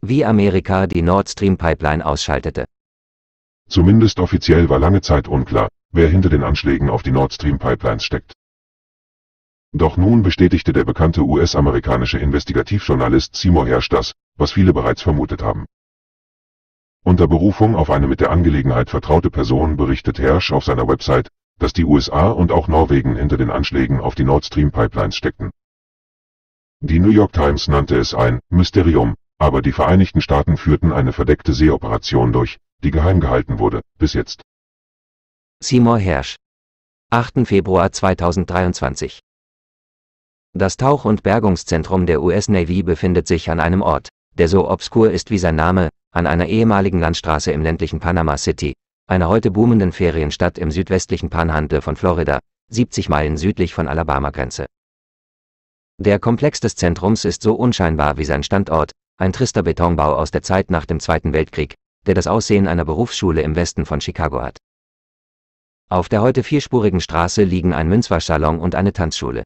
wie Amerika die Nord Stream Pipeline ausschaltete. Zumindest offiziell war lange Zeit unklar, wer hinter den Anschlägen auf die Nord Stream Pipelines steckt. Doch nun bestätigte der bekannte US-amerikanische Investigativjournalist Seymour Hersch das, was viele bereits vermutet haben. Unter Berufung auf eine mit der Angelegenheit vertraute Person berichtet Hersch auf seiner Website, dass die USA und auch Norwegen hinter den Anschlägen auf die Nord Stream Pipelines steckten. Die New York Times nannte es ein Mysterium, aber die Vereinigten Staaten führten eine verdeckte Seeoperation durch, die geheim gehalten wurde, bis jetzt. Seymour Hersch. 8. Februar 2023 Das Tauch- und Bergungszentrum der US Navy befindet sich an einem Ort, der so obskur ist wie sein Name, an einer ehemaligen Landstraße im ländlichen Panama City, einer heute boomenden Ferienstadt im südwestlichen Panhandel von Florida, 70 Meilen südlich von Alabama-Grenze. Der Komplex des Zentrums ist so unscheinbar wie sein Standort, ein trister Betonbau aus der Zeit nach dem Zweiten Weltkrieg, der das Aussehen einer Berufsschule im Westen von Chicago hat. Auf der heute vierspurigen Straße liegen ein Münzwaschsalon und eine Tanzschule.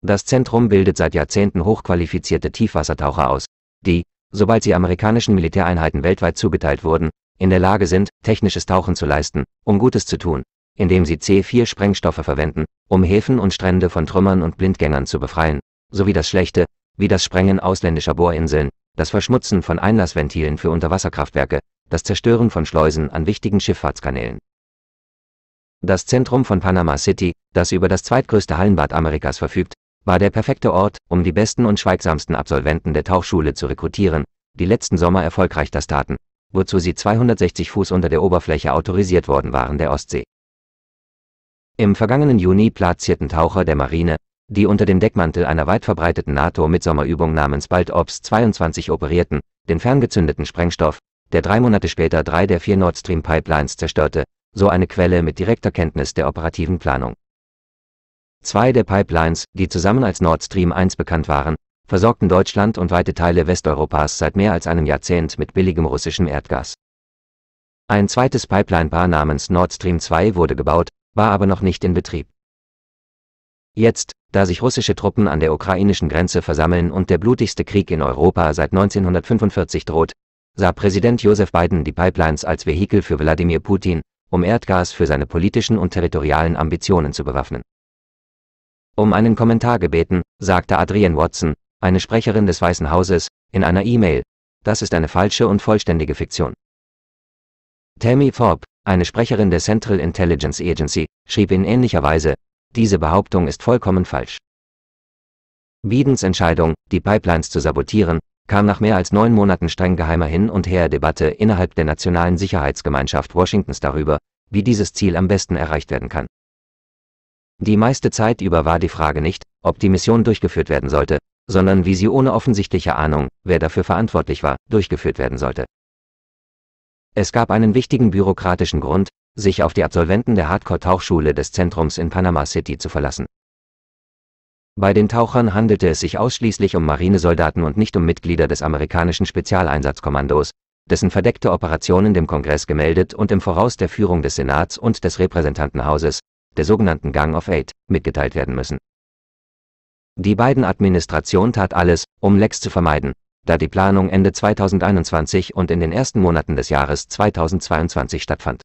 Das Zentrum bildet seit Jahrzehnten hochqualifizierte Tiefwassertaucher aus, die, sobald sie amerikanischen Militäreinheiten weltweit zugeteilt wurden, in der Lage sind, technisches Tauchen zu leisten, um Gutes zu tun, indem sie C4-Sprengstoffe verwenden, um Häfen und Strände von Trümmern und Blindgängern zu befreien, sowie das schlechte, wie das Sprengen ausländischer Bohrinseln, das Verschmutzen von Einlassventilen für Unterwasserkraftwerke, das Zerstören von Schleusen an wichtigen Schifffahrtskanälen. Das Zentrum von Panama City, das über das zweitgrößte Hallenbad Amerikas verfügt, war der perfekte Ort, um die besten und schweigsamsten Absolventen der Tauchschule zu rekrutieren, die letzten Sommer erfolgreich das taten, wozu sie 260 Fuß unter der Oberfläche autorisiert worden waren der Ostsee. Im vergangenen Juni platzierten Taucher der Marine, die unter dem Deckmantel einer weit verbreiteten NATO-Mitsommerübung namens Bald Ops 22 operierten, den ferngezündeten Sprengstoff, der drei Monate später drei der vier Nord Stream Pipelines zerstörte, so eine Quelle mit direkter Kenntnis der operativen Planung. Zwei der Pipelines, die zusammen als Nord Stream 1 bekannt waren, versorgten Deutschland und weite Teile Westeuropas seit mehr als einem Jahrzehnt mit billigem russischem Erdgas. Ein zweites Pipeline-Paar namens Nord Stream 2 wurde gebaut, war aber noch nicht in Betrieb. Jetzt, da sich russische Truppen an der ukrainischen Grenze versammeln und der blutigste Krieg in Europa seit 1945 droht, sah Präsident Joseph Biden die Pipelines als Vehikel für Wladimir Putin, um Erdgas für seine politischen und territorialen Ambitionen zu bewaffnen. Um einen Kommentar gebeten, sagte Adrienne Watson, eine Sprecherin des Weißen Hauses, in einer E-Mail, das ist eine falsche und vollständige Fiktion. Tammy Forbes, eine Sprecherin der Central Intelligence Agency, schrieb in ähnlicher Weise, diese Behauptung ist vollkommen falsch. Bidens Entscheidung, die Pipelines zu sabotieren, kam nach mehr als neun Monaten streng geheimer Hin- und Her-Debatte innerhalb der nationalen Sicherheitsgemeinschaft Washingtons darüber, wie dieses Ziel am besten erreicht werden kann. Die meiste Zeit über war die Frage nicht, ob die Mission durchgeführt werden sollte, sondern wie sie ohne offensichtliche Ahnung, wer dafür verantwortlich war, durchgeführt werden sollte. Es gab einen wichtigen bürokratischen Grund, sich auf die Absolventen der Hardcore-Tauchschule des Zentrums in Panama City zu verlassen. Bei den Tauchern handelte es sich ausschließlich um Marinesoldaten und nicht um Mitglieder des amerikanischen Spezialeinsatzkommandos, dessen verdeckte Operationen dem Kongress gemeldet und im Voraus der Führung des Senats und des Repräsentantenhauses, der sogenannten Gang of Eight, mitgeteilt werden müssen. Die beiden Administration tat alles, um Lecks zu vermeiden, da die Planung Ende 2021 und in den ersten Monaten des Jahres 2022 stattfand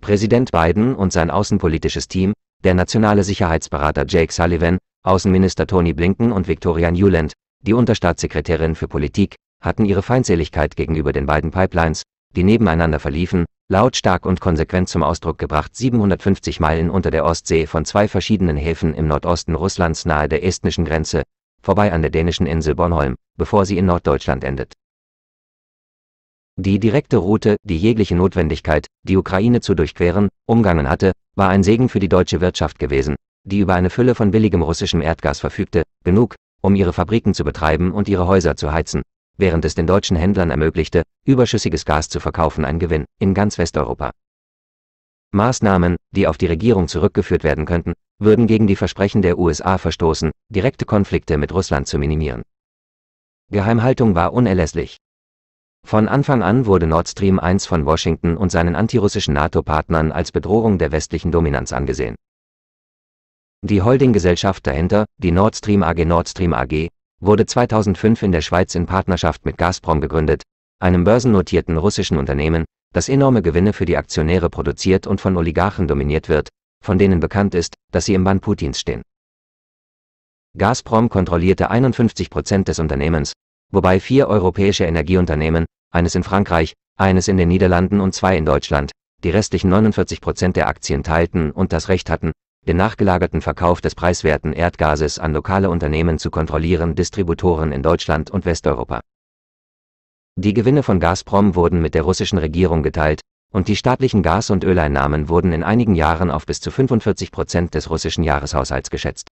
Präsident Biden und sein außenpolitisches Team, der nationale Sicherheitsberater Jake Sullivan, Außenminister Tony Blinken und Victoria Newland, die Unterstaatssekretärin für Politik, hatten ihre Feindseligkeit gegenüber den beiden Pipelines, die nebeneinander verliefen, lautstark und konsequent zum Ausdruck gebracht 750 Meilen unter der Ostsee von zwei verschiedenen Häfen im Nordosten Russlands nahe der estnischen Grenze, vorbei an der dänischen Insel Bornholm, bevor sie in Norddeutschland endet. Die direkte Route, die jegliche Notwendigkeit, die Ukraine zu durchqueren, umgangen hatte, war ein Segen für die deutsche Wirtschaft gewesen, die über eine Fülle von billigem russischem Erdgas verfügte, genug, um ihre Fabriken zu betreiben und ihre Häuser zu heizen, während es den deutschen Händlern ermöglichte, überschüssiges Gas zu verkaufen ein Gewinn, in ganz Westeuropa. Maßnahmen, die auf die Regierung zurückgeführt werden könnten, würden gegen die Versprechen der USA verstoßen, direkte Konflikte mit Russland zu minimieren. Geheimhaltung war unerlässlich. Von Anfang an wurde Nord Stream 1 von Washington und seinen antirussischen NATO-Partnern als Bedrohung der westlichen Dominanz angesehen. Die Holdinggesellschaft dahinter, die Nord Stream AG Nord Stream AG, wurde 2005 in der Schweiz in Partnerschaft mit Gazprom gegründet, einem börsennotierten russischen Unternehmen, das enorme Gewinne für die Aktionäre produziert und von Oligarchen dominiert wird, von denen bekannt ist, dass sie im Bann Putins stehen. Gazprom kontrollierte 51 Prozent des Unternehmens, wobei vier europäische Energieunternehmen, eines in Frankreich, eines in den Niederlanden und zwei in Deutschland, die restlichen 49 Prozent der Aktien teilten und das Recht hatten, den nachgelagerten Verkauf des preiswerten Erdgases an lokale Unternehmen zu kontrollieren, Distributoren in Deutschland und Westeuropa. Die Gewinne von Gazprom wurden mit der russischen Regierung geteilt, und die staatlichen Gas- und Öleinnahmen wurden in einigen Jahren auf bis zu 45 Prozent des russischen Jahreshaushalts geschätzt.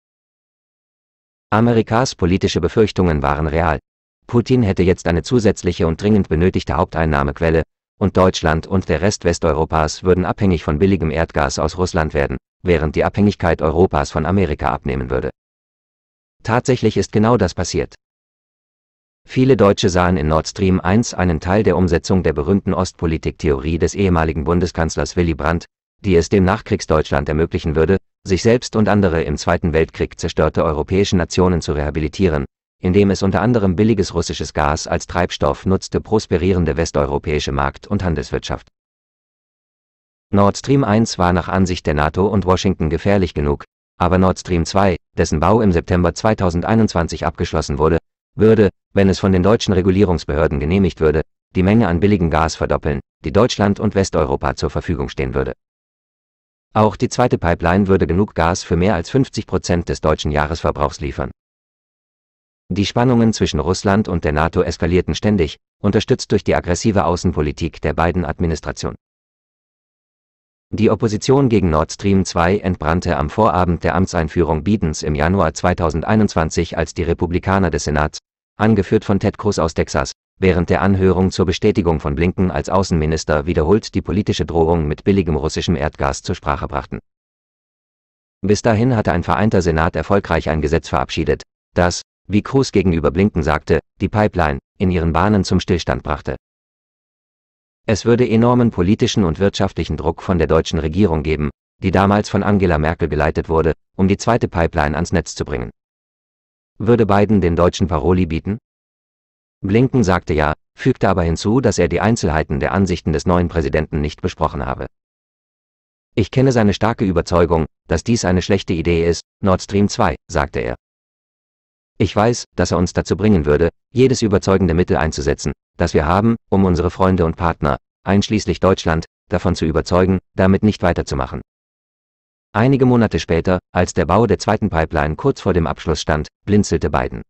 Amerikas politische Befürchtungen waren real, Putin hätte jetzt eine zusätzliche und dringend benötigte Haupteinnahmequelle, und Deutschland und der Rest Westeuropas würden abhängig von billigem Erdgas aus Russland werden, während die Abhängigkeit Europas von Amerika abnehmen würde. Tatsächlich ist genau das passiert. Viele Deutsche sahen in Nord Stream 1 einen Teil der Umsetzung der berühmten Ostpolitik-Theorie des ehemaligen Bundeskanzlers Willy Brandt, die es dem Nachkriegsdeutschland ermöglichen würde, sich selbst und andere im Zweiten Weltkrieg zerstörte europäische Nationen zu rehabilitieren, indem es unter anderem billiges russisches Gas als Treibstoff nutzte, prosperierende westeuropäische Markt- und Handelswirtschaft. Nord Stream 1 war nach Ansicht der NATO und Washington gefährlich genug, aber Nord Stream 2, dessen Bau im September 2021 abgeschlossen wurde, würde, wenn es von den deutschen Regulierungsbehörden genehmigt würde, die Menge an billigem Gas verdoppeln, die Deutschland und Westeuropa zur Verfügung stehen würde. Auch die zweite Pipeline würde genug Gas für mehr als 50 Prozent des deutschen Jahresverbrauchs liefern. Die Spannungen zwischen Russland und der NATO eskalierten ständig, unterstützt durch die aggressive Außenpolitik der beiden Administrationen. Die Opposition gegen Nord Stream 2 entbrannte am Vorabend der Amtseinführung Bidens im Januar 2021, als die Republikaner des Senats, angeführt von Ted Cruz aus Texas, während der Anhörung zur Bestätigung von Blinken als Außenminister wiederholt die politische Drohung mit billigem russischem Erdgas zur Sprache brachten. Bis dahin hatte ein vereinter Senat erfolgreich ein Gesetz verabschiedet, das, wie Cruz gegenüber Blinken sagte, die Pipeline in ihren Bahnen zum Stillstand brachte. Es würde enormen politischen und wirtschaftlichen Druck von der deutschen Regierung geben, die damals von Angela Merkel geleitet wurde, um die zweite Pipeline ans Netz zu bringen. Würde Biden den deutschen Paroli bieten? Blinken sagte ja, fügte aber hinzu, dass er die Einzelheiten der Ansichten des neuen Präsidenten nicht besprochen habe. Ich kenne seine starke Überzeugung, dass dies eine schlechte Idee ist, Nord Stream 2, sagte er. Ich weiß, dass er uns dazu bringen würde, jedes überzeugende Mittel einzusetzen, das wir haben, um unsere Freunde und Partner, einschließlich Deutschland, davon zu überzeugen, damit nicht weiterzumachen. Einige Monate später, als der Bau der zweiten Pipeline kurz vor dem Abschluss stand, blinzelte Biden.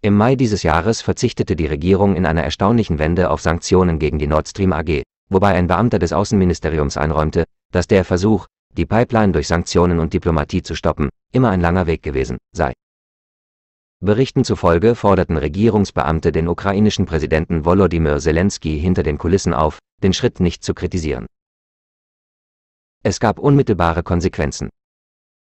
Im Mai dieses Jahres verzichtete die Regierung in einer erstaunlichen Wende auf Sanktionen gegen die Nord Stream AG, wobei ein Beamter des Außenministeriums einräumte, dass der Versuch, die Pipeline durch Sanktionen und Diplomatie zu stoppen, immer ein langer Weg gewesen sei. Berichten zufolge forderten Regierungsbeamte den ukrainischen Präsidenten Volodymyr Zelensky hinter den Kulissen auf, den Schritt nicht zu kritisieren. Es gab unmittelbare Konsequenzen.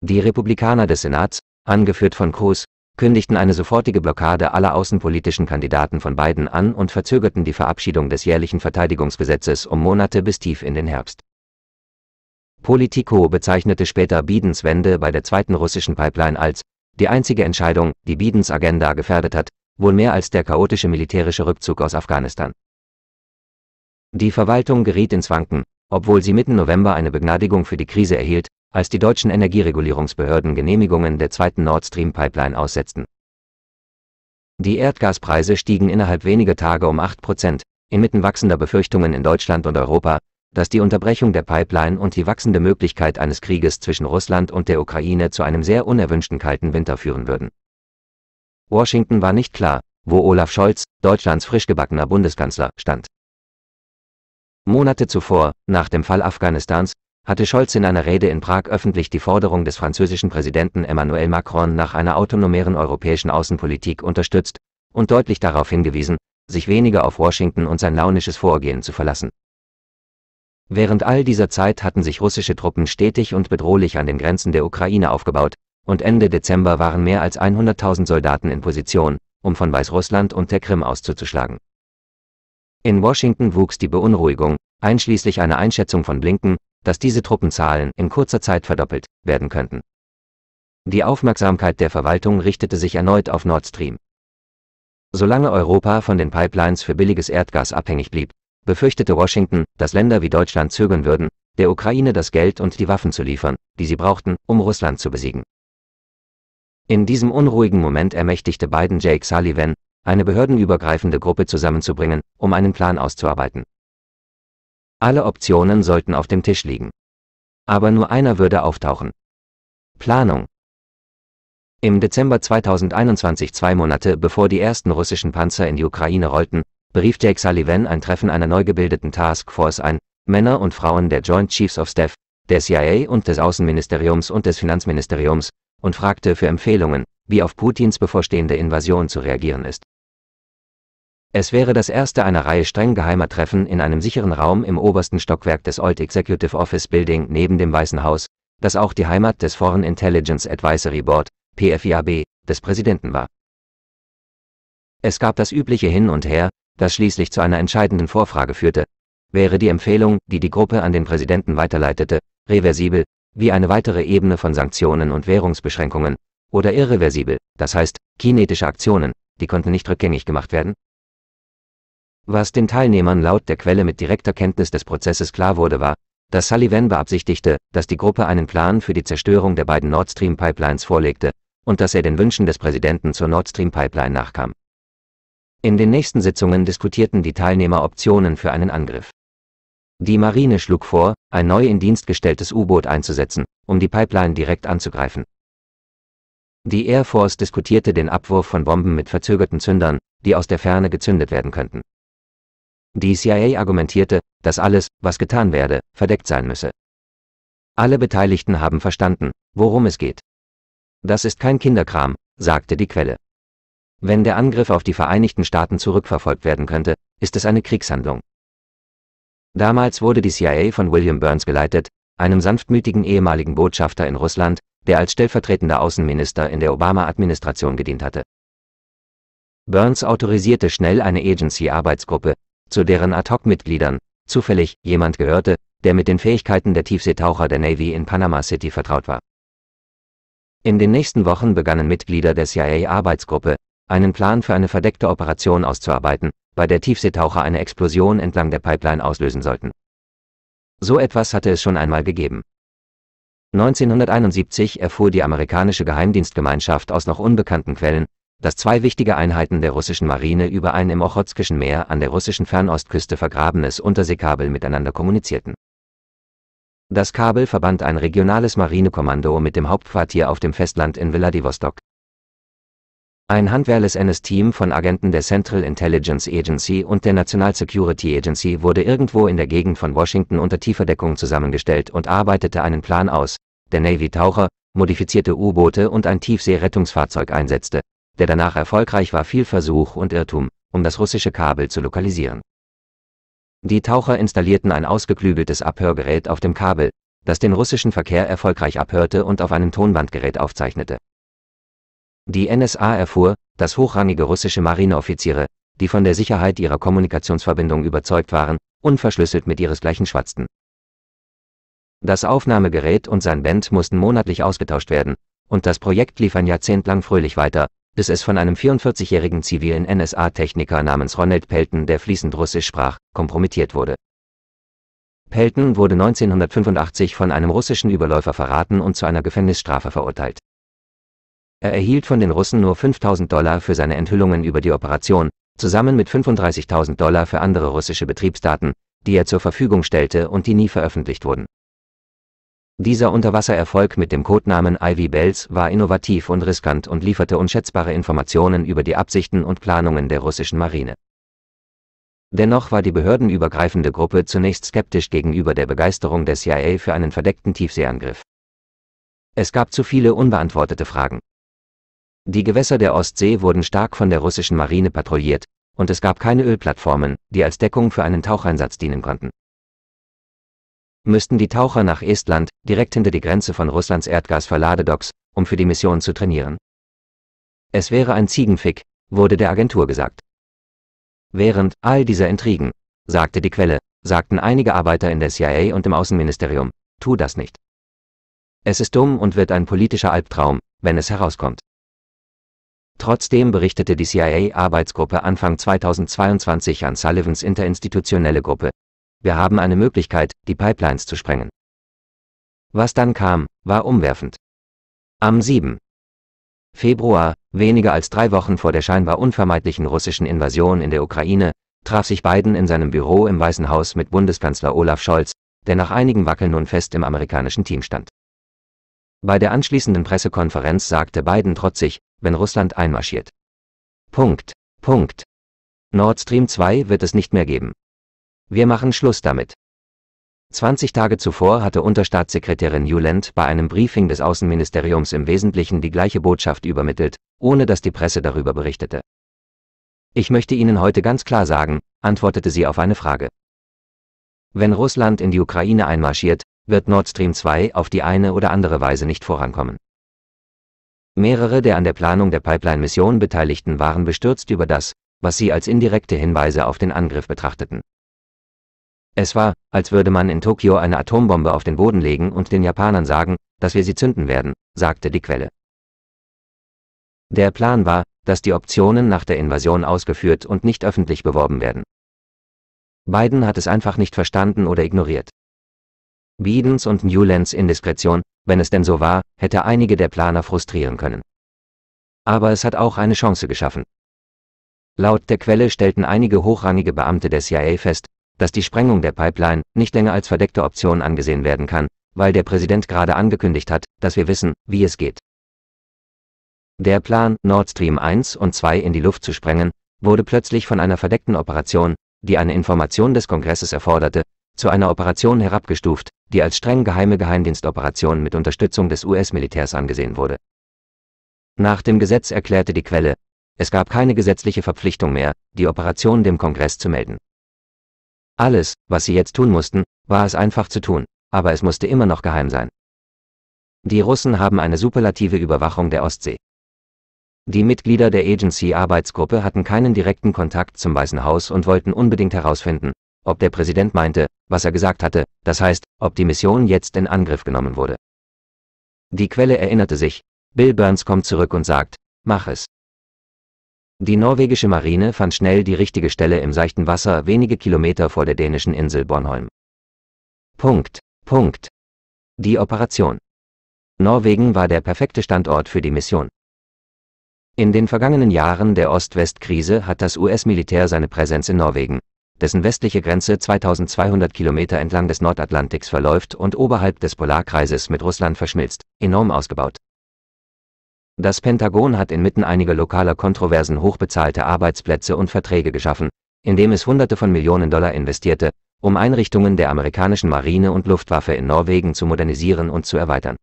Die Republikaner des Senats, angeführt von Kroos, kündigten eine sofortige Blockade aller außenpolitischen Kandidaten von Biden an und verzögerten die Verabschiedung des jährlichen Verteidigungsgesetzes um Monate bis tief in den Herbst. Politico bezeichnete später Bidens Wende bei der zweiten russischen Pipeline als die einzige Entscheidung, die Bidens Agenda gefährdet hat, wohl mehr als der chaotische militärische Rückzug aus Afghanistan. Die Verwaltung geriet ins Wanken, obwohl sie mitten November eine Begnadigung für die Krise erhielt, als die deutschen Energieregulierungsbehörden Genehmigungen der zweiten Nord Stream Pipeline aussetzten. Die Erdgaspreise stiegen innerhalb weniger Tage um 8 Prozent, inmitten wachsender Befürchtungen in Deutschland und Europa, dass die Unterbrechung der Pipeline und die wachsende Möglichkeit eines Krieges zwischen Russland und der Ukraine zu einem sehr unerwünschten kalten Winter führen würden. Washington war nicht klar, wo Olaf Scholz, Deutschlands frischgebackener Bundeskanzler, stand. Monate zuvor, nach dem Fall Afghanistans, hatte Scholz in einer Rede in Prag öffentlich die Forderung des französischen Präsidenten Emmanuel Macron nach einer autonomeren europäischen Außenpolitik unterstützt und deutlich darauf hingewiesen, sich weniger auf Washington und sein launisches Vorgehen zu verlassen Während all dieser Zeit hatten sich russische Truppen stetig und bedrohlich an den Grenzen der Ukraine aufgebaut, und Ende Dezember waren mehr als 100.000 Soldaten in Position, um von Weißrussland und der Krim auszuzuschlagen. In Washington wuchs die Beunruhigung, einschließlich einer Einschätzung von Blinken, dass diese Truppenzahlen in kurzer Zeit verdoppelt werden könnten. Die Aufmerksamkeit der Verwaltung richtete sich erneut auf Nord Stream. Solange Europa von den Pipelines für billiges Erdgas abhängig blieb, befürchtete Washington, dass Länder wie Deutschland zögern würden, der Ukraine das Geld und die Waffen zu liefern, die sie brauchten, um Russland zu besiegen. In diesem unruhigen Moment ermächtigte Biden Jake Sullivan, eine behördenübergreifende Gruppe zusammenzubringen, um einen Plan auszuarbeiten. Alle Optionen sollten auf dem Tisch liegen. Aber nur einer würde auftauchen. Planung. Im Dezember 2021, zwei Monate bevor die ersten russischen Panzer in die Ukraine rollten, berief Jake Sullivan ein Treffen einer neu gebildeten Task Force ein, Männer und Frauen der Joint Chiefs of Staff, der CIA und des Außenministeriums und des Finanzministeriums, und fragte für Empfehlungen, wie auf Putins bevorstehende Invasion zu reagieren ist. Es wäre das erste einer Reihe streng geheimer Treffen in einem sicheren Raum im obersten Stockwerk des Old Executive Office Building neben dem Weißen Haus, das auch die Heimat des Foreign Intelligence Advisory Board, PFIAB, des Präsidenten war. Es gab das übliche Hin und Her, das schließlich zu einer entscheidenden Vorfrage führte, wäre die Empfehlung, die die Gruppe an den Präsidenten weiterleitete, reversibel, wie eine weitere Ebene von Sanktionen und Währungsbeschränkungen, oder irreversibel, das heißt, kinetische Aktionen, die konnten nicht rückgängig gemacht werden? Was den Teilnehmern laut der Quelle mit direkter Kenntnis des Prozesses klar wurde war, dass Sullivan beabsichtigte, dass die Gruppe einen Plan für die Zerstörung der beiden Nord Stream Pipelines vorlegte, und dass er den Wünschen des Präsidenten zur Nord Stream Pipeline nachkam. In den nächsten Sitzungen diskutierten die Teilnehmer Optionen für einen Angriff. Die Marine schlug vor, ein neu in Dienst gestelltes U-Boot einzusetzen, um die Pipeline direkt anzugreifen. Die Air Force diskutierte den Abwurf von Bomben mit verzögerten Zündern, die aus der Ferne gezündet werden könnten. Die CIA argumentierte, dass alles, was getan werde, verdeckt sein müsse. Alle Beteiligten haben verstanden, worum es geht. Das ist kein Kinderkram, sagte die Quelle. Wenn der Angriff auf die Vereinigten Staaten zurückverfolgt werden könnte, ist es eine Kriegshandlung. Damals wurde die CIA von William Burns geleitet, einem sanftmütigen ehemaligen Botschafter in Russland, der als stellvertretender Außenminister in der Obama-Administration gedient hatte. Burns autorisierte schnell eine Agency-Arbeitsgruppe, zu deren Ad-Hoc-Mitgliedern, zufällig, jemand gehörte, der mit den Fähigkeiten der Tiefseetaucher der Navy in Panama City vertraut war. In den nächsten Wochen begannen Mitglieder der CIA-Arbeitsgruppe, einen Plan für eine verdeckte Operation auszuarbeiten, bei der Tiefseetaucher eine Explosion entlang der Pipeline auslösen sollten. So etwas hatte es schon einmal gegeben. 1971 erfuhr die amerikanische Geheimdienstgemeinschaft aus noch unbekannten Quellen, dass zwei wichtige Einheiten der russischen Marine über ein im Ochotskischen Meer an der russischen Fernostküste vergrabenes Unterseekabel miteinander kommunizierten. Das Kabel verband ein regionales Marinekommando mit dem Hauptquartier auf dem Festland in Vladivostok. Ein handwerles NS-Team von Agenten der Central Intelligence Agency und der National Security Agency wurde irgendwo in der Gegend von Washington unter tiefer Deckung zusammengestellt und arbeitete einen Plan aus, der Navy-Taucher, modifizierte U-Boote und ein Tiefseerettungsfahrzeug einsetzte, der danach erfolgreich war viel Versuch und Irrtum, um das russische Kabel zu lokalisieren. Die Taucher installierten ein ausgeklügeltes Abhörgerät auf dem Kabel, das den russischen Verkehr erfolgreich abhörte und auf einem Tonbandgerät aufzeichnete. Die NSA erfuhr, dass hochrangige russische Marineoffiziere, die von der Sicherheit ihrer Kommunikationsverbindung überzeugt waren, unverschlüsselt mit ihresgleichen schwatzten. Das Aufnahmegerät und sein Band mussten monatlich ausgetauscht werden, und das Projekt lief ein Jahrzehnt lang fröhlich weiter, bis es von einem 44-jährigen zivilen NSA-Techniker namens Ronald Pelton, der fließend Russisch sprach, kompromittiert wurde. Pelton wurde 1985 von einem russischen Überläufer verraten und zu einer Gefängnisstrafe verurteilt er erhielt von den Russen nur 5.000 Dollar für seine Enthüllungen über die Operation, zusammen mit 35.000 Dollar für andere russische Betriebsdaten, die er zur Verfügung stellte und die nie veröffentlicht wurden. Dieser Unterwassererfolg mit dem Codenamen Ivy Bells war innovativ und riskant und lieferte unschätzbare Informationen über die Absichten und Planungen der russischen Marine. Dennoch war die behördenübergreifende Gruppe zunächst skeptisch gegenüber der Begeisterung der CIA für einen verdeckten Tiefseeangriff. Es gab zu viele unbeantwortete Fragen. Die Gewässer der Ostsee wurden stark von der russischen Marine patrouilliert, und es gab keine Ölplattformen, die als Deckung für einen Taucheinsatz dienen konnten. Müssten die Taucher nach Estland, direkt hinter die Grenze von Russlands Erdgasverladedocks, um für die Mission zu trainieren? Es wäre ein Ziegenfick, wurde der Agentur gesagt. Während all dieser Intrigen, sagte die Quelle, sagten einige Arbeiter in der CIA und im Außenministerium, tu das nicht. Es ist dumm und wird ein politischer Albtraum, wenn es herauskommt. Trotzdem berichtete die CIA-Arbeitsgruppe Anfang 2022 an Sullivans interinstitutionelle Gruppe. Wir haben eine Möglichkeit, die Pipelines zu sprengen. Was dann kam, war umwerfend. Am 7. Februar, weniger als drei Wochen vor der scheinbar unvermeidlichen russischen Invasion in der Ukraine, traf sich Biden in seinem Büro im Weißen Haus mit Bundeskanzler Olaf Scholz, der nach einigen Wackeln nun fest im amerikanischen Team stand bei der anschließenden Pressekonferenz sagte Biden trotzig, wenn Russland einmarschiert. Punkt. Punkt. Nord Stream 2 wird es nicht mehr geben. Wir machen Schluss damit. 20 Tage zuvor hatte Unterstaatssekretärin Newland bei einem Briefing des Außenministeriums im Wesentlichen die gleiche Botschaft übermittelt, ohne dass die Presse darüber berichtete. Ich möchte Ihnen heute ganz klar sagen, antwortete sie auf eine Frage. Wenn Russland in die Ukraine einmarschiert, wird Nord Stream 2 auf die eine oder andere Weise nicht vorankommen. Mehrere der an der Planung der Pipeline-Mission Beteiligten waren bestürzt über das, was sie als indirekte Hinweise auf den Angriff betrachteten. Es war, als würde man in Tokio eine Atombombe auf den Boden legen und den Japanern sagen, dass wir sie zünden werden, sagte die Quelle. Der Plan war, dass die Optionen nach der Invasion ausgeführt und nicht öffentlich beworben werden. Biden hat es einfach nicht verstanden oder ignoriert. Bidens und Newlands Indiskretion, wenn es denn so war, hätte einige der Planer frustrieren können. Aber es hat auch eine Chance geschaffen. Laut der Quelle stellten einige hochrangige Beamte der CIA fest, dass die Sprengung der Pipeline nicht länger als verdeckte Option angesehen werden kann, weil der Präsident gerade angekündigt hat, dass wir wissen, wie es geht. Der Plan, Nord Stream 1 und 2 in die Luft zu sprengen, wurde plötzlich von einer verdeckten Operation, die eine Information des Kongresses erforderte, zu einer Operation herabgestuft, die als streng geheime Geheimdienstoperation mit Unterstützung des US-Militärs angesehen wurde. Nach dem Gesetz erklärte die Quelle, es gab keine gesetzliche Verpflichtung mehr, die Operation dem Kongress zu melden. Alles, was sie jetzt tun mussten, war es einfach zu tun, aber es musste immer noch geheim sein. Die Russen haben eine superlative Überwachung der Ostsee. Die Mitglieder der Agency-Arbeitsgruppe hatten keinen direkten Kontakt zum Weißen Haus und wollten unbedingt herausfinden, ob der Präsident meinte, was er gesagt hatte, das heißt, ob die Mission jetzt in Angriff genommen wurde. Die Quelle erinnerte sich, Bill Burns kommt zurück und sagt, mach es. Die norwegische Marine fand schnell die richtige Stelle im seichten Wasser wenige Kilometer vor der dänischen Insel Bornholm. Punkt. Punkt. Die Operation. Norwegen war der perfekte Standort für die Mission. In den vergangenen Jahren der Ost-West-Krise hat das US-Militär seine Präsenz in Norwegen, dessen westliche Grenze 2200 Kilometer entlang des Nordatlantiks verläuft und oberhalb des Polarkreises mit Russland verschmilzt, enorm ausgebaut. Das Pentagon hat inmitten einiger lokaler Kontroversen hochbezahlte Arbeitsplätze und Verträge geschaffen, indem es Hunderte von Millionen Dollar investierte, um Einrichtungen der amerikanischen Marine und Luftwaffe in Norwegen zu modernisieren und zu erweitern.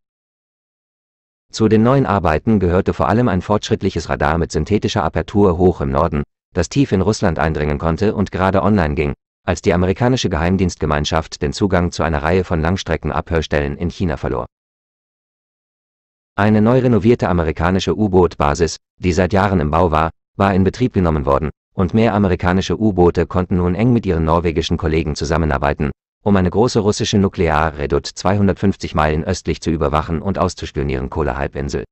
Zu den neuen Arbeiten gehörte vor allem ein fortschrittliches Radar mit synthetischer Apertur hoch im Norden, das tief in Russland eindringen konnte und gerade online ging, als die amerikanische Geheimdienstgemeinschaft den Zugang zu einer Reihe von Langstreckenabhörstellen in China verlor. Eine neu renovierte amerikanische U-Boot-Basis, die seit Jahren im Bau war, war in Betrieb genommen worden, und mehr amerikanische U-Boote konnten nun eng mit ihren norwegischen Kollegen zusammenarbeiten, um eine große russische nuklear Nuklearredut 250 Meilen östlich zu überwachen und auszuspionieren Kohlehalbinsel.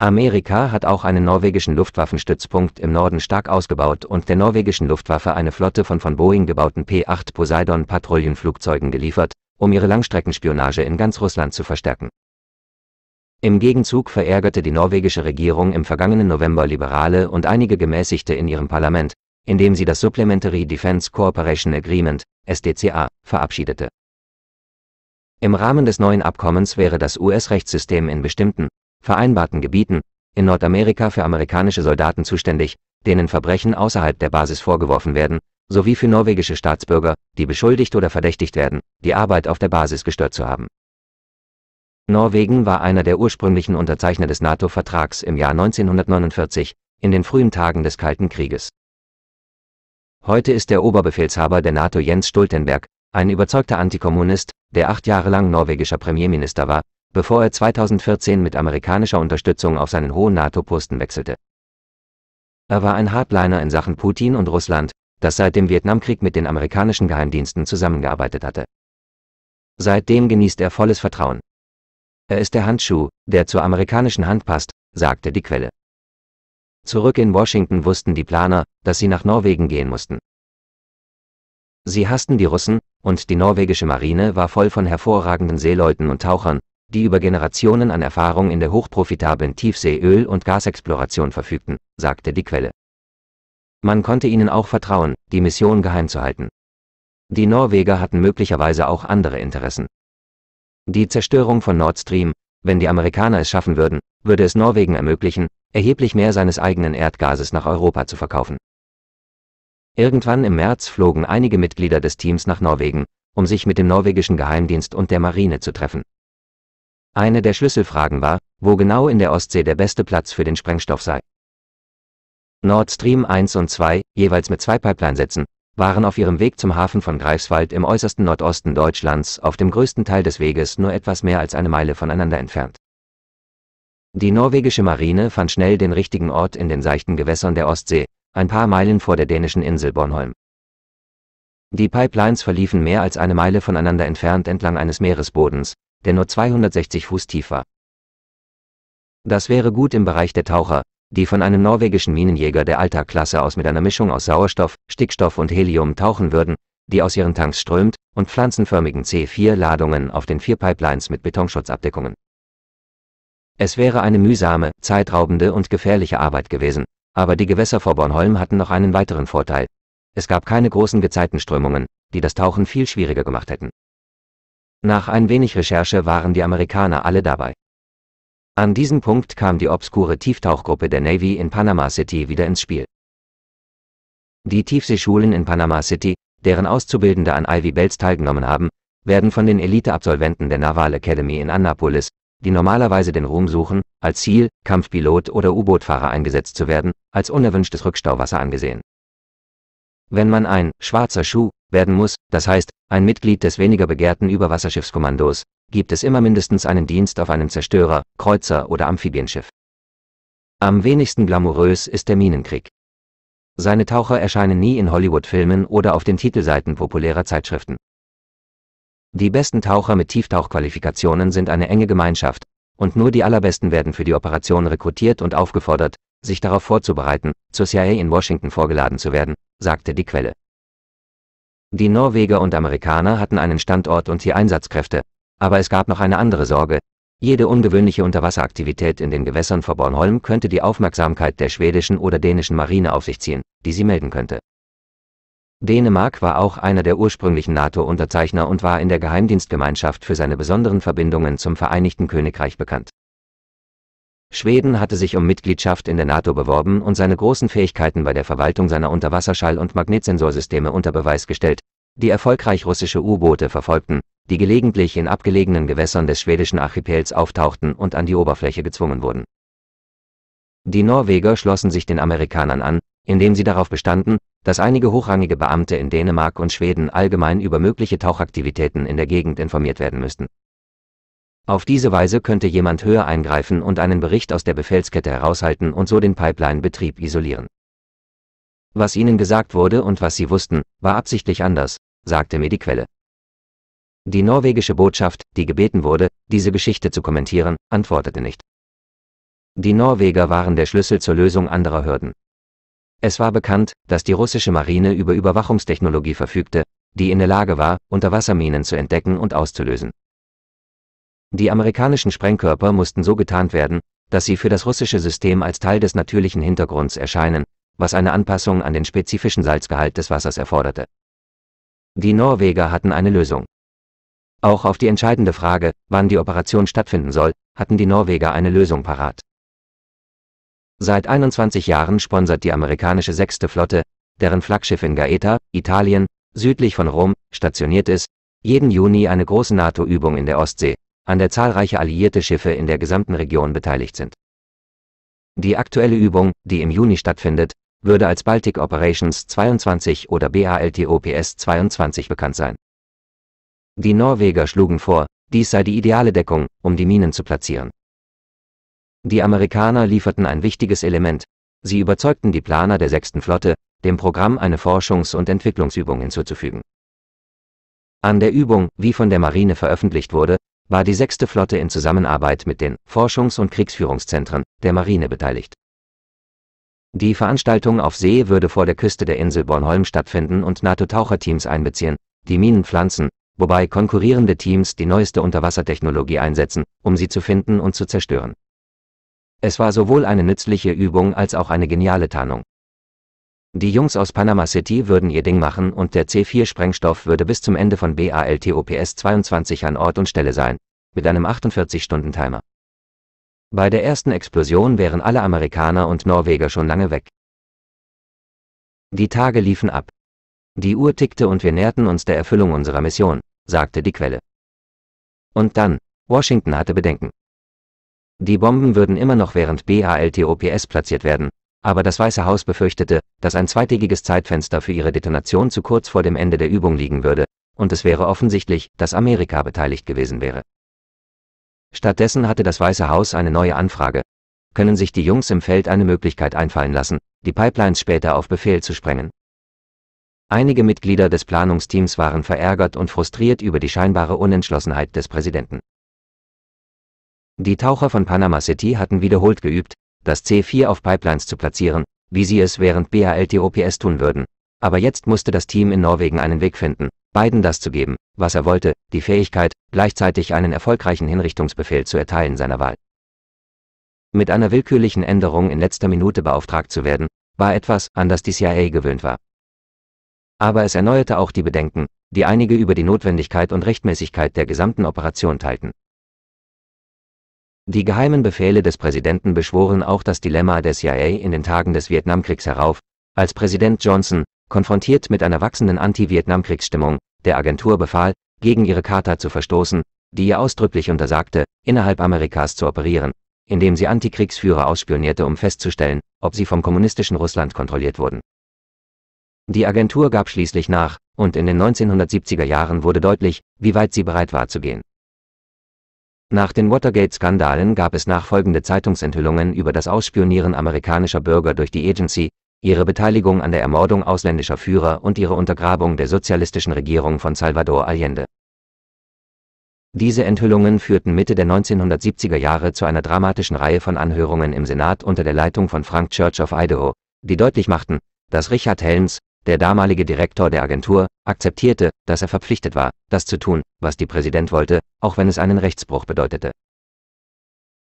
Amerika hat auch einen norwegischen Luftwaffenstützpunkt im Norden stark ausgebaut und der norwegischen Luftwaffe eine Flotte von von Boeing gebauten P-8 Poseidon Patrouillenflugzeugen geliefert, um ihre Langstreckenspionage in ganz Russland zu verstärken. Im Gegenzug verärgerte die norwegische Regierung im vergangenen November Liberale und einige Gemäßigte in ihrem Parlament, indem sie das Supplementary Defense Cooperation Agreement SDCA verabschiedete. Im Rahmen des neuen Abkommens wäre das US-Rechtssystem in bestimmten, vereinbarten Gebieten, in Nordamerika für amerikanische Soldaten zuständig, denen Verbrechen außerhalb der Basis vorgeworfen werden, sowie für norwegische Staatsbürger, die beschuldigt oder verdächtigt werden, die Arbeit auf der Basis gestört zu haben. Norwegen war einer der ursprünglichen Unterzeichner des NATO-Vertrags im Jahr 1949, in den frühen Tagen des Kalten Krieges. Heute ist der Oberbefehlshaber der NATO Jens Stoltenberg, ein überzeugter Antikommunist, der acht Jahre lang norwegischer Premierminister war, bevor er 2014 mit amerikanischer Unterstützung auf seinen hohen NATO-Posten wechselte. Er war ein Hardliner in Sachen Putin und Russland, das seit dem Vietnamkrieg mit den amerikanischen Geheimdiensten zusammengearbeitet hatte. Seitdem genießt er volles Vertrauen. Er ist der Handschuh, der zur amerikanischen Hand passt, sagte die Quelle. Zurück in Washington wussten die Planer, dass sie nach Norwegen gehen mussten. Sie hassten die Russen, und die norwegische Marine war voll von hervorragenden Seeleuten und Tauchern, die über Generationen an Erfahrung in der hochprofitablen Tiefseeöl- und Gasexploration verfügten, sagte die Quelle. Man konnte ihnen auch vertrauen, die Mission geheim zu halten. Die Norweger hatten möglicherweise auch andere Interessen. Die Zerstörung von Nord Stream, wenn die Amerikaner es schaffen würden, würde es Norwegen ermöglichen, erheblich mehr seines eigenen Erdgases nach Europa zu verkaufen. Irgendwann im März flogen einige Mitglieder des Teams nach Norwegen, um sich mit dem norwegischen Geheimdienst und der Marine zu treffen. Eine der Schlüsselfragen war, wo genau in der Ostsee der beste Platz für den Sprengstoff sei. Nord Stream 1 und 2, jeweils mit zwei Pipeline-Sätzen, waren auf ihrem Weg zum Hafen von Greifswald im äußersten Nordosten Deutschlands auf dem größten Teil des Weges nur etwas mehr als eine Meile voneinander entfernt. Die norwegische Marine fand schnell den richtigen Ort in den seichten Gewässern der Ostsee, ein paar Meilen vor der dänischen Insel Bornholm. Die Pipelines verliefen mehr als eine Meile voneinander entfernt entlang eines Meeresbodens, der nur 260 Fuß tief war. Das wäre gut im Bereich der Taucher, die von einem norwegischen Minenjäger der Alltagklasse aus mit einer Mischung aus Sauerstoff, Stickstoff und Helium tauchen würden, die aus ihren Tanks strömt, und pflanzenförmigen C4-Ladungen auf den vier Pipelines mit Betonschutzabdeckungen. Es wäre eine mühsame, zeitraubende und gefährliche Arbeit gewesen, aber die Gewässer vor Bornholm hatten noch einen weiteren Vorteil. Es gab keine großen Gezeitenströmungen, die das Tauchen viel schwieriger gemacht hätten. Nach ein wenig Recherche waren die Amerikaner alle dabei. An diesem Punkt kam die obskure Tieftauchgruppe der Navy in Panama City wieder ins Spiel. Die Tiefseeschulen in Panama City, deren Auszubildende an Ivy Bells teilgenommen haben, werden von den Elite-Absolventen der Naval Academy in Annapolis, die normalerweise den Ruhm suchen, als Ziel, Kampfpilot oder U-Bootfahrer eingesetzt zu werden, als unerwünschtes Rückstauwasser angesehen. Wenn man ein schwarzer Schuh werden muss, das heißt, ein Mitglied des weniger begehrten Überwasserschiffskommandos, gibt es immer mindestens einen Dienst auf einem Zerstörer, Kreuzer oder Amphibienschiff. Am wenigsten glamourös ist der Minenkrieg. Seine Taucher erscheinen nie in Hollywood-Filmen oder auf den Titelseiten populärer Zeitschriften. Die besten Taucher mit Tieftauchqualifikationen sind eine enge Gemeinschaft, und nur die allerbesten werden für die Operation rekrutiert und aufgefordert, sich darauf vorzubereiten, zur CIA in Washington vorgeladen zu werden, sagte die Quelle. Die Norweger und Amerikaner hatten einen Standort und hier Einsatzkräfte. Aber es gab noch eine andere Sorge. Jede ungewöhnliche Unterwasseraktivität in den Gewässern vor Bornholm könnte die Aufmerksamkeit der schwedischen oder dänischen Marine auf sich ziehen, die sie melden könnte. Dänemark war auch einer der ursprünglichen NATO-Unterzeichner und war in der Geheimdienstgemeinschaft für seine besonderen Verbindungen zum Vereinigten Königreich bekannt. Schweden hatte sich um Mitgliedschaft in der NATO beworben und seine großen Fähigkeiten bei der Verwaltung seiner Unterwasserschall- und Magnetsensorsysteme unter Beweis gestellt, die erfolgreich russische U-Boote verfolgten, die gelegentlich in abgelegenen Gewässern des schwedischen Archipels auftauchten und an die Oberfläche gezwungen wurden. Die Norweger schlossen sich den Amerikanern an, indem sie darauf bestanden, dass einige hochrangige Beamte in Dänemark und Schweden allgemein über mögliche Tauchaktivitäten in der Gegend informiert werden müssten auf diese Weise könnte jemand höher eingreifen und einen Bericht aus der Befehlskette heraushalten und so den Pipeline-Betrieb isolieren. Was ihnen gesagt wurde und was sie wussten, war absichtlich anders, sagte mir die Quelle. Die norwegische Botschaft, die gebeten wurde, diese Geschichte zu kommentieren, antwortete nicht. Die Norweger waren der Schlüssel zur Lösung anderer Hürden. Es war bekannt, dass die russische Marine über Überwachungstechnologie verfügte, die in der Lage war, Unterwasserminen zu entdecken und auszulösen. Die amerikanischen Sprengkörper mussten so getarnt werden, dass sie für das russische System als Teil des natürlichen Hintergrunds erscheinen, was eine Anpassung an den spezifischen Salzgehalt des Wassers erforderte. Die Norweger hatten eine Lösung. Auch auf die entscheidende Frage, wann die Operation stattfinden soll, hatten die Norweger eine Lösung parat. Seit 21 Jahren sponsert die amerikanische 6. Flotte, deren Flaggschiff in Gaeta, Italien, südlich von Rom, stationiert ist, jeden Juni eine große NATO-Übung in der Ostsee, an der zahlreiche alliierte Schiffe in der gesamten Region beteiligt sind. Die aktuelle Übung, die im Juni stattfindet, würde als Baltic Operations 22 oder BALTOPS 22 bekannt sein. Die Norweger schlugen vor, dies sei die ideale Deckung, um die Minen zu platzieren. Die Amerikaner lieferten ein wichtiges Element, sie überzeugten die Planer der 6. Flotte, dem Programm eine Forschungs- und Entwicklungsübung hinzuzufügen. An der Übung, wie von der Marine veröffentlicht wurde, war die 6. Flotte in Zusammenarbeit mit den Forschungs- und Kriegsführungszentren der Marine beteiligt. Die Veranstaltung auf See würde vor der Küste der Insel Bornholm stattfinden und NATO-Taucherteams einbeziehen, die Minen pflanzen, wobei konkurrierende Teams die neueste Unterwassertechnologie einsetzen, um sie zu finden und zu zerstören. Es war sowohl eine nützliche Übung als auch eine geniale Tarnung. Die Jungs aus Panama City würden ihr Ding machen und der C4-Sprengstoff würde bis zum Ende von BALTOPS 22 an Ort und Stelle sein, mit einem 48-Stunden-Timer. Bei der ersten Explosion wären alle Amerikaner und Norweger schon lange weg. Die Tage liefen ab. Die Uhr tickte und wir näherten uns der Erfüllung unserer Mission, sagte die Quelle. Und dann, Washington hatte Bedenken. Die Bomben würden immer noch während BALTOPS platziert werden, aber das Weiße Haus befürchtete, dass ein zweitägiges Zeitfenster für ihre Detonation zu kurz vor dem Ende der Übung liegen würde, und es wäre offensichtlich, dass Amerika beteiligt gewesen wäre. Stattdessen hatte das Weiße Haus eine neue Anfrage. Können sich die Jungs im Feld eine Möglichkeit einfallen lassen, die Pipelines später auf Befehl zu sprengen? Einige Mitglieder des Planungsteams waren verärgert und frustriert über die scheinbare Unentschlossenheit des Präsidenten. Die Taucher von Panama City hatten wiederholt geübt, das C4 auf Pipelines zu platzieren, wie sie es während BALTOPS tun würden. Aber jetzt musste das Team in Norwegen einen Weg finden, Biden das zu geben, was er wollte, die Fähigkeit, gleichzeitig einen erfolgreichen Hinrichtungsbefehl zu erteilen seiner Wahl. Mit einer willkürlichen Änderung in letzter Minute beauftragt zu werden, war etwas, an das die CIA gewöhnt war. Aber es erneuerte auch die Bedenken, die einige über die Notwendigkeit und Rechtmäßigkeit der gesamten Operation teilten. Die geheimen Befehle des Präsidenten beschworen auch das Dilemma der CIA in den Tagen des Vietnamkriegs herauf, als Präsident Johnson, konfrontiert mit einer wachsenden Anti-Vietnamkriegsstimmung, der Agentur befahl, gegen ihre Charta zu verstoßen, die ihr ausdrücklich untersagte, innerhalb Amerikas zu operieren, indem sie Antikriegsführer ausspionierte, um festzustellen, ob sie vom kommunistischen Russland kontrolliert wurden. Die Agentur gab schließlich nach, und in den 1970er Jahren wurde deutlich, wie weit sie bereit war zu gehen. Nach den Watergate-Skandalen gab es nachfolgende Zeitungsenthüllungen über das Ausspionieren amerikanischer Bürger durch die Agency, ihre Beteiligung an der Ermordung ausländischer Führer und ihre Untergrabung der sozialistischen Regierung von Salvador Allende. Diese Enthüllungen führten Mitte der 1970er Jahre zu einer dramatischen Reihe von Anhörungen im Senat unter der Leitung von Frank Church of Idaho, die deutlich machten, dass Richard Helms, der damalige Direktor der Agentur, akzeptierte, dass er verpflichtet war, das zu tun, was die Präsident wollte, auch wenn es einen Rechtsbruch bedeutete.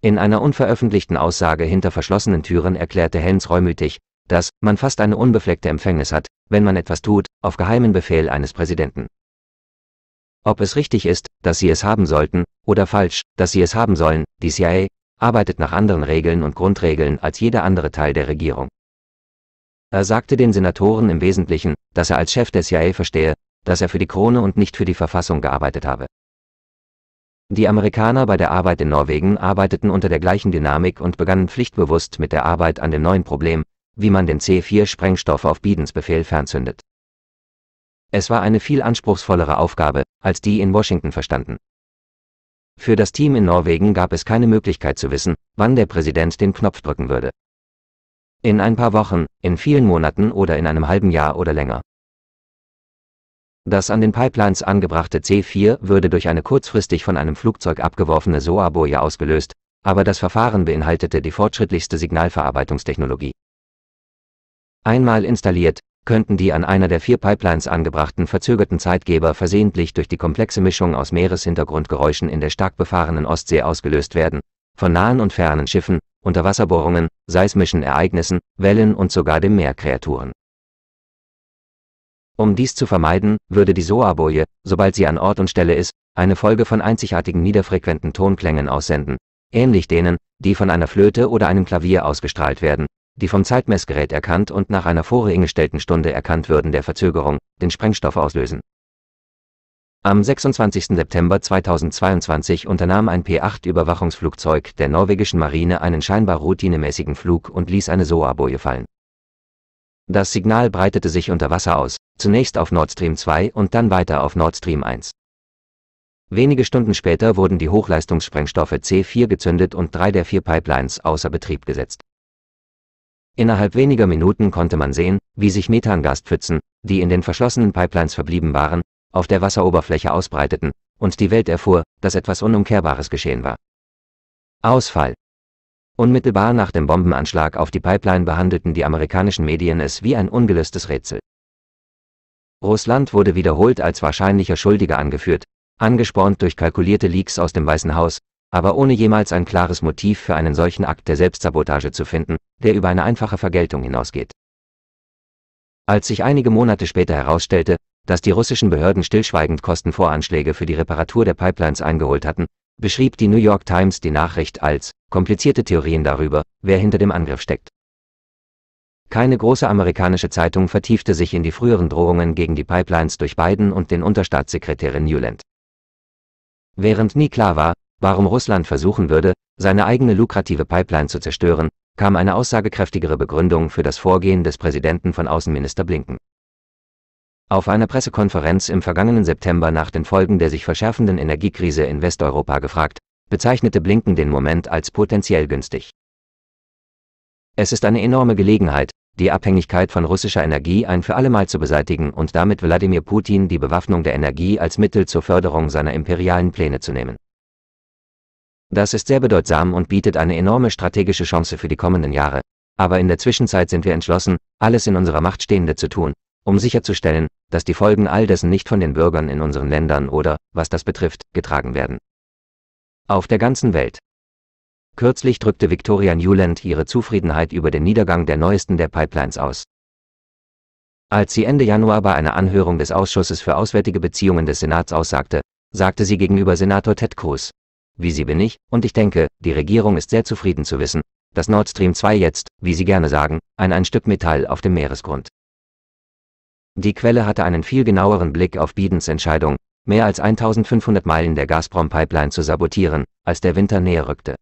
In einer unveröffentlichten Aussage hinter verschlossenen Türen erklärte Hens reumütig, dass man fast eine unbefleckte Empfängnis hat, wenn man etwas tut, auf geheimen Befehl eines Präsidenten. Ob es richtig ist, dass sie es haben sollten, oder falsch, dass sie es haben sollen, die CIA arbeitet nach anderen Regeln und Grundregeln als jeder andere Teil der Regierung. Er sagte den Senatoren im Wesentlichen, dass er als Chef der CIA verstehe, dass er für die Krone und nicht für die Verfassung gearbeitet habe. Die Amerikaner bei der Arbeit in Norwegen arbeiteten unter der gleichen Dynamik und begannen pflichtbewusst mit der Arbeit an dem neuen Problem, wie man den C4-Sprengstoff auf Bidens Befehl fernzündet. Es war eine viel anspruchsvollere Aufgabe, als die in Washington verstanden. Für das Team in Norwegen gab es keine Möglichkeit zu wissen, wann der Präsident den Knopf drücken würde. In ein paar Wochen, in vielen Monaten oder in einem halben Jahr oder länger. Das an den Pipelines angebrachte C4 würde durch eine kurzfristig von einem Flugzeug abgeworfene SOA-Boje ausgelöst, aber das Verfahren beinhaltete die fortschrittlichste Signalverarbeitungstechnologie. Einmal installiert, könnten die an einer der vier Pipelines angebrachten verzögerten Zeitgeber versehentlich durch die komplexe Mischung aus Meereshintergrundgeräuschen in der stark befahrenen Ostsee ausgelöst werden, von nahen und fernen Schiffen, Unterwasserbohrungen, seismischen Ereignissen, Wellen und sogar dem Meerkreaturen. Um dies zu vermeiden, würde die SOA-Boje, sobald sie an Ort und Stelle ist, eine Folge von einzigartigen niederfrequenten Tonklängen aussenden, ähnlich denen, die von einer Flöte oder einem Klavier ausgestrahlt werden, die vom Zeitmessgerät erkannt und nach einer voreingestellten Stunde erkannt würden der Verzögerung, den Sprengstoff auslösen. Am 26. September 2022 unternahm ein P-8-Überwachungsflugzeug der norwegischen Marine einen scheinbar routinemäßigen Flug und ließ eine SOA-Boje fallen. Das Signal breitete sich unter Wasser aus, zunächst auf Nord Stream 2 und dann weiter auf Nord Stream 1. Wenige Stunden später wurden die Hochleistungssprengstoffe C4 gezündet und drei der vier Pipelines außer Betrieb gesetzt. Innerhalb weniger Minuten konnte man sehen, wie sich Methangaspfützen, die in den verschlossenen Pipelines verblieben waren, auf der Wasseroberfläche ausbreiteten, und die Welt erfuhr, dass etwas Unumkehrbares geschehen war. Ausfall Unmittelbar nach dem Bombenanschlag auf die Pipeline behandelten die amerikanischen Medien es wie ein ungelöstes Rätsel. Russland wurde wiederholt als wahrscheinlicher Schuldiger angeführt, angespornt durch kalkulierte Leaks aus dem Weißen Haus, aber ohne jemals ein klares Motiv für einen solchen Akt der Selbstsabotage zu finden, der über eine einfache Vergeltung hinausgeht. Als sich einige Monate später herausstellte, dass die russischen Behörden stillschweigend Kostenvoranschläge für die Reparatur der Pipelines eingeholt hatten, beschrieb die New York Times die Nachricht als komplizierte Theorien darüber, wer hinter dem Angriff steckt. Keine große amerikanische Zeitung vertiefte sich in die früheren Drohungen gegen die Pipelines durch Biden und den Unterstaatssekretärin Newland. Während nie klar war, warum Russland versuchen würde, seine eigene lukrative Pipeline zu zerstören, kam eine aussagekräftigere Begründung für das Vorgehen des Präsidenten von Außenminister Blinken. Auf einer Pressekonferenz im vergangenen September nach den Folgen der sich verschärfenden Energiekrise in Westeuropa gefragt, bezeichnete Blinken den Moment als potenziell günstig. Es ist eine enorme Gelegenheit, die Abhängigkeit von russischer Energie ein für allemal zu beseitigen und damit Wladimir Putin die Bewaffnung der Energie als Mittel zur Förderung seiner imperialen Pläne zu nehmen. Das ist sehr bedeutsam und bietet eine enorme strategische Chance für die kommenden Jahre, aber in der Zwischenzeit sind wir entschlossen, alles in unserer Macht Stehende zu tun, um sicherzustellen, dass die Folgen all dessen nicht von den Bürgern in unseren Ländern oder, was das betrifft, getragen werden. Auf der ganzen Welt. Kürzlich drückte Victoria Newland ihre Zufriedenheit über den Niedergang der neuesten der Pipelines aus. Als sie Ende Januar bei einer Anhörung des Ausschusses für Auswärtige Beziehungen des Senats aussagte, sagte sie gegenüber Senator Ted Cruz, wie sie bin ich, und ich denke, die Regierung ist sehr zufrieden zu wissen, dass Nord Stream 2 jetzt, wie sie gerne sagen, ein ein Stück Metall auf dem Meeresgrund die Quelle hatte einen viel genaueren Blick auf Bidens Entscheidung, mehr als 1500 Meilen der Gazprom-Pipeline zu sabotieren, als der Winter näher rückte.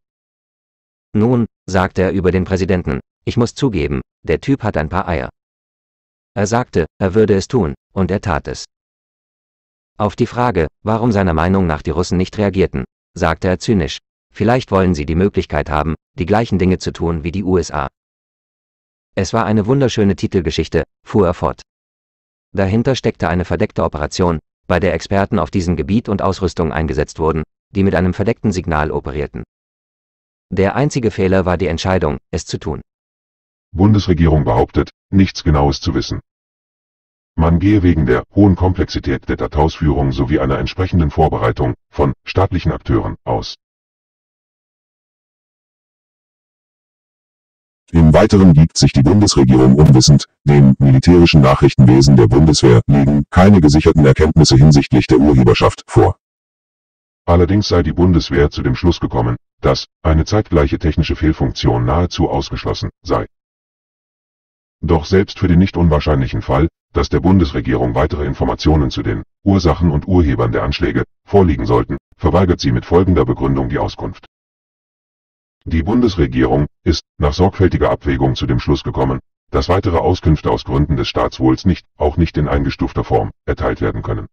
Nun, sagte er über den Präsidenten, ich muss zugeben, der Typ hat ein paar Eier. Er sagte, er würde es tun, und er tat es. Auf die Frage, warum seiner Meinung nach die Russen nicht reagierten, sagte er zynisch, vielleicht wollen sie die Möglichkeit haben, die gleichen Dinge zu tun wie die USA. Es war eine wunderschöne Titelgeschichte, fuhr er fort. Dahinter steckte eine verdeckte Operation, bei der Experten auf diesem Gebiet und Ausrüstung eingesetzt wurden, die mit einem verdeckten Signal operierten. Der einzige Fehler war die Entscheidung, es zu tun. Bundesregierung behauptet, nichts Genaues zu wissen. Man gehe wegen der hohen Komplexität der Datausführung sowie einer entsprechenden Vorbereitung von staatlichen Akteuren aus. Im Weiteren gibt sich die Bundesregierung unwissend, dem militärischen Nachrichtenwesen der Bundeswehr liegen keine gesicherten Erkenntnisse hinsichtlich der Urheberschaft vor. Allerdings sei die Bundeswehr zu dem Schluss gekommen, dass eine zeitgleiche technische Fehlfunktion nahezu ausgeschlossen sei. Doch selbst für den nicht unwahrscheinlichen Fall, dass der Bundesregierung weitere Informationen zu den Ursachen und Urhebern der Anschläge vorliegen sollten, verweigert sie mit folgender Begründung die Auskunft. Die Bundesregierung ist nach sorgfältiger Abwägung zu dem Schluss gekommen, dass weitere Auskünfte aus Gründen des Staatswohls nicht, auch nicht in eingestufter Form, erteilt werden können.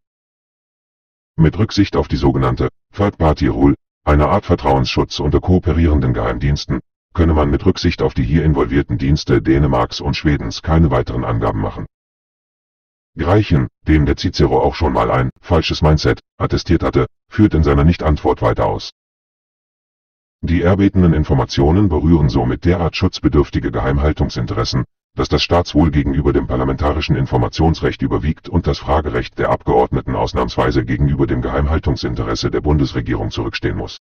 Mit Rücksicht auf die sogenannte Third-Party-Rule, eine Art Vertrauensschutz unter kooperierenden Geheimdiensten, könne man mit Rücksicht auf die hier involvierten Dienste Dänemarks und Schwedens keine weiteren Angaben machen. Greichen, dem der Cicero auch schon mal ein falsches Mindset attestiert hatte, führt in seiner Nichtantwort weiter aus. Die erbetenen Informationen berühren somit derart schutzbedürftige Geheimhaltungsinteressen, dass das Staatswohl gegenüber dem parlamentarischen Informationsrecht überwiegt und das Fragerecht der Abgeordneten ausnahmsweise gegenüber dem Geheimhaltungsinteresse der Bundesregierung zurückstehen muss